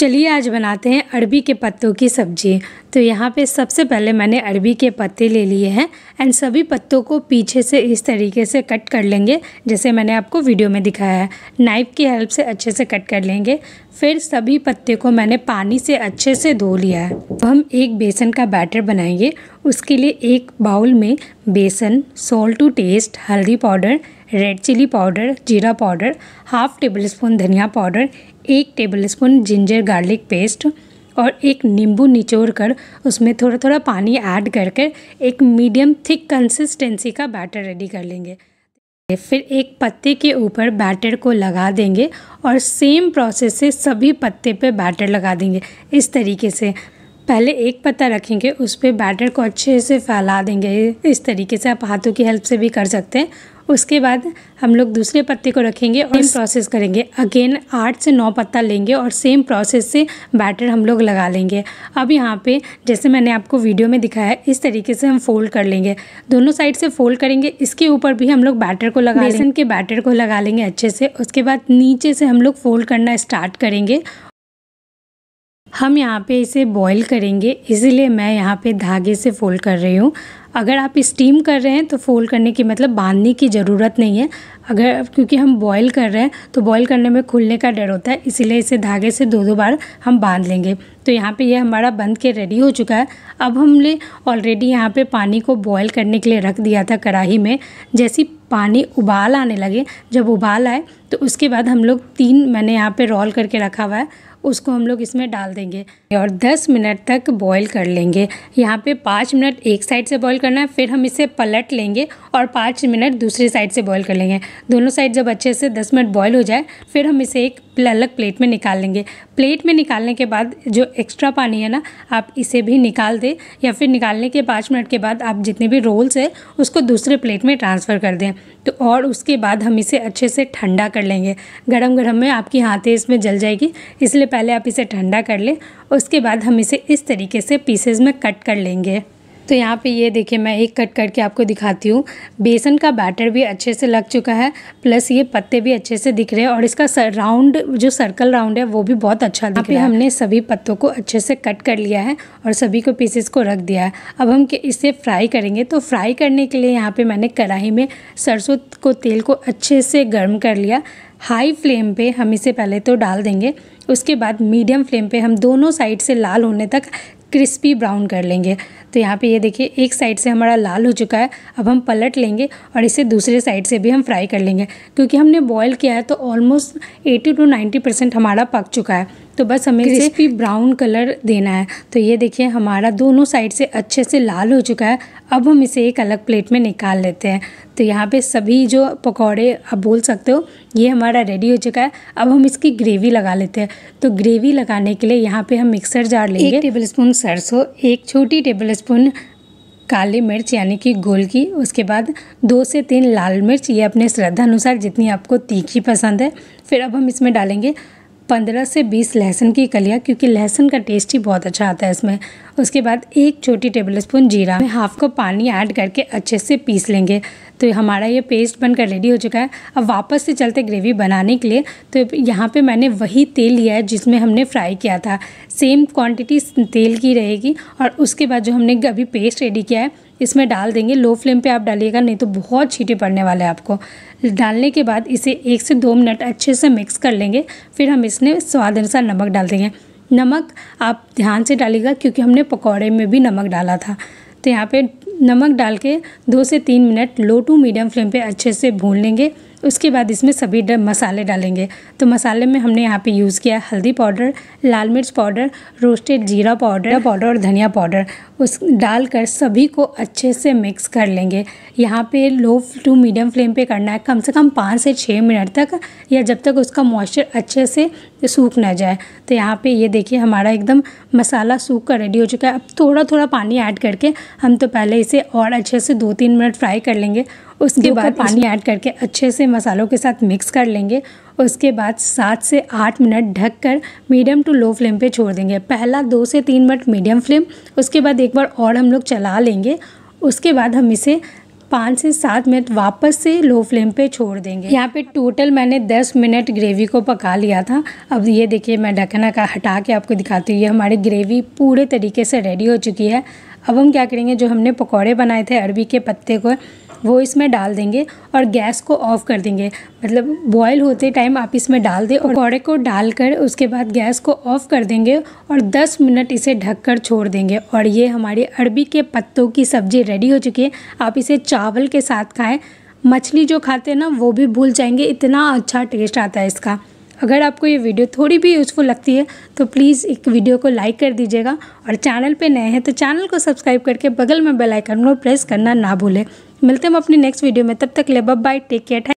चलिए आज बनाते हैं अरबी के पत्तों की सब्जी तो यहाँ पे सबसे पहले मैंने अरबी के पत्ते ले लिए हैं एंड सभी पत्तों को पीछे से इस तरीके से कट कर लेंगे जैसे मैंने आपको वीडियो में दिखाया है नाइफ़ की हेल्प से अच्छे से कट कर लेंगे फिर सभी पत्ते को मैंने पानी से अच्छे से धो लिया है तो हम एक बेसन का बैटर बनाएंगे उसके लिए एक बाउल में बेसन सोल्ट टू टेस्ट हल्दी पाउडर रेड चिली पाउडर जीरा पाउडर हाफ़ टेबल स्पून धनिया पाउडर एक टेबलस्पून जिंजर गार्लिक पेस्ट और एक नींबू निचोड़ कर उसमें थोड़ा थोड़ा पानी ऐड करके एक मीडियम थिक कंसिस्टेंसी का बैटर रेडी कर लेंगे फिर एक पत्ते के ऊपर बैटर को लगा देंगे और सेम प्रोसेस से सभी पत्ते पे बैटर लगा देंगे इस तरीके से पहले एक पत्ता रखेंगे उस पर बैटर को अच्छे से फैला देंगे इस तरीके से आप हाथों की हेल्प से भी कर सकते हैं उसके बाद हम लोग दूसरे पत्ते को रखेंगे और प्रोसेस करेंगे अगेन आठ से नौ पत्ता लेंगे और सेम प्रोसेस से बैटर हम लोग लगा लेंगे अब यहाँ पे जैसे मैंने आपको वीडियो में दिखाया है इस तरीके से हम फोल्ड कर लेंगे दोनों साइड से फोल्ड करेंगे इसके ऊपर भी हम लोग बैटर को लगा बेसन के बैटर को लगा लेंगे अच्छे से उसके बाद नीचे से हम लोग फोल्ड करना स्टार्ट करेंगे हम यहाँ पे इसे बॉईल करेंगे इसीलिए मैं यहाँ पे धागे से फोल्ड कर रही हूँ अगर आप स्टीम कर रहे हैं तो फोल्ड करने की मतलब बांधने की ज़रूरत नहीं है अगर क्योंकि हम बॉईल कर रहे हैं तो बॉईल करने में खुलने का डर होता है इसीलिए इसे धागे से दो दो बार हम बांध लेंगे तो यहाँ पे ये यह हमारा बंद के रेडी हो चुका है अब हमने ऑलरेडी यहाँ पे पानी को बॉईल करने के लिए रख दिया था कढ़ाही में जैसी पानी उबाल आने लगे जब उबाल आए तो उसके बाद हम लोग तीन मैंने यहाँ पर रोल करके रखा हुआ है उसको हम लोग इसमें डाल देंगे और 10 मिनट तक बॉईल कर लेंगे यहाँ पे पाँच मिनट एक साइड से बॉईल करना है फिर हम इसे पलट लेंगे और पाँच मिनट दूसरी साइड से बॉईल कर लेंगे दोनों साइड जब अच्छे से दस मिनट बॉईल हो जाए फिर हम इसे एक अलग प्लेट में निकाल लेंगे प्लेट में निकालने के बाद जो एक्स्ट्रा पानी है ना आप इसे भी निकाल दें या फिर निकालने के पाँच मिनट के बाद आप जितने भी रोल्स है उसको दूसरे प्लेट में ट्रांसफ़र कर दें तो और उसके बाद हम इसे अच्छे से ठंडा कर लेंगे गरम गरम में आपकी हाथें इसमें जल जाएगी इसलिए पहले आप इसे ठंडा कर लें उसके बाद हम इसे इस तरीके से पीसेज में कट कर लेंगे तो यहाँ पे ये देखिए मैं एक कट करके आपको दिखाती हूँ बेसन का बैटर भी अच्छे से लग चुका है प्लस ये पत्ते भी अच्छे से दिख रहे हैं और इसका राउंड जो सर्कल राउंड है वो भी बहुत अच्छा दिख रहा है हमने सभी पत्तों को अच्छे से कट कर लिया है और सभी को पीसेस को रख दिया है अब हम इसे फ्राई करेंगे तो फ्राई करने के लिए यहाँ पर मैंने कढ़ाई में सरसों को तेल को अच्छे से गर्म कर लिया हाई फ्लेम पे हम इसे पहले तो डाल देंगे उसके बाद मीडियम फ्लेम पे हम दोनों साइड से लाल होने तक क्रिस्पी ब्राउन कर लेंगे तो यहाँ पे ये देखिए एक साइड से हमारा लाल हो चुका है अब हम पलट लेंगे और इसे दूसरे साइड से भी हम फ्राई कर लेंगे क्योंकि हमने बॉयल किया है तो almost eighty to ninety percent हमारा पक चुका है तो बस हमें क्रिस्पी ब्राउन कलर देना है तो ये देखिए हमारा दोनों साइड से अच्छे से लाल हो चुका है अब हम इसे एक अलग प्लेट में निकाल लेते हैं तो यहाँ पे सभी जो पकौड़े आप बोल सकते हो ये हमारा रेडी हो चुका है अब हम इसकी ग्रेवी लगा लेते हैं तो ग्रेवी लगाने के लिए यहाँ पे हम मिक्सर जार लेंगे एक टेबल स्पून सरसों एक छोटी टेबल स्पून काली मिर्च यानी कि गोल की उसके बाद दो से तीन लाल मिर्च ये अपने श्रद्धा अनुसार जितनी आपको तीखी पसंद है फिर अब हम इसमें डालेंगे पंद्रह से बीस लहसुन की कलियाँ क्योंकि लहसुन का टेस्ट ही बहुत अच्छा आता है इसमें उसके बाद एक छोटी टेबल स्पून जीरा में हाफ को पानी ऐड करके अच्छे से पीस लेंगे तो हमारा ये पेस्ट बनकर रेडी हो चुका है अब वापस से चलते ग्रेवी बनाने के लिए तो यहाँ पे मैंने वही तेल लिया है जिसमें हमने फ्राई किया था सेम क्वांटिटी तेल की रहेगी और उसके बाद जो हमने अभी पेस्ट रेडी किया है इसमें डाल देंगे लो फ्लेम पे आप डालिएगा नहीं तो बहुत छीटे पड़ने वाले हैं आपको डालने के बाद इसे एक से दो मिनट अच्छे से मिक्स कर लेंगे फिर हम इसमें स्वाद अनुसार नमक डाल देंगे नमक आप ध्यान से डालिएगा क्योंकि हमने पकौड़े में भी नमक डाला था तो यहाँ पे नमक डाल के दो से तीन minute low to medium flame पे अच्छे से भून लेंगे उसके बाद इसमें सभी मसाले डालेंगे तो मसाले में हमने यहाँ पे यूज़ किया हल्दी पाउडर लाल मिर्च पाउडर रोस्टेड जीरा पाउडर पाउडर और धनिया पाउडर उस डालकर सभी को अच्छे से मिक्स कर लेंगे यहाँ पे लो टू मीडियम फ्लेम पे करना है कम से कम पाँच से छः मिनट तक या जब तक उसका मॉइस्चर अच्छे से ये सूख ना जाए तो यहाँ पे ये देखिए हमारा एकदम मसाला सूख कर रेडी हो चुका है अब थोड़ा थोड़ा पानी ऐड करके हम तो पहले इसे और अच्छे से दो तीन मिनट फ्राई कर लेंगे उसके बाद पानी ऐड करके अच्छे से मसालों के साथ मिक्स कर लेंगे उसके बाद सात से आठ मिनट ढक कर मीडियम टू लो फ्लेम पे छोड़ देंगे पहला दो से तीन मिनट मीडियम फ्लेम उसके बाद एक बार और हम लोग चला लेंगे उसके बाद हम इसे पाँच से सात मिनट वापस से लो फ्लेम पे छोड़ देंगे यहाँ पे टोटल मैंने दस मिनट ग्रेवी को पका लिया था अब ये देखिए मैं ढकना का हटा के आपको दिखाती हूँ ये हमारी ग्रेवी पूरे तरीके से रेडी हो चुकी है अब हम क्या करेंगे जो हमने पकौड़े बनाए थे अरबी के पत्ते को वो इसमें डाल देंगे और गैस को ऑफ़ कर देंगे मतलब बॉयल होते टाइम आप इसमें डाल दें और कौड़े को डालकर उसके बाद गैस को ऑफ़ कर देंगे और 10 मिनट इसे ढककर छोड़ देंगे और ये हमारी अरबी के पत्तों की सब्ज़ी रेडी हो चुकी है आप इसे चावल के साथ खाएँ मछली जो खाते हैं ना वो भी भूल जाएंगे इतना अच्छा टेस्ट आता है इसका अगर आपको ये वीडियो थोड़ी भी यूज़फुल लगती है तो प्लीज़ एक वीडियो को लाइक कर दीजिएगा और चैनल पे नए हैं तो चैनल को सब्सक्राइब करके बगल में बेल आइकन को प्रेस करना ना भूलें मिलते हैं हम अपने नेक्स्ट वीडियो में तब तक ले बाय टेक केयर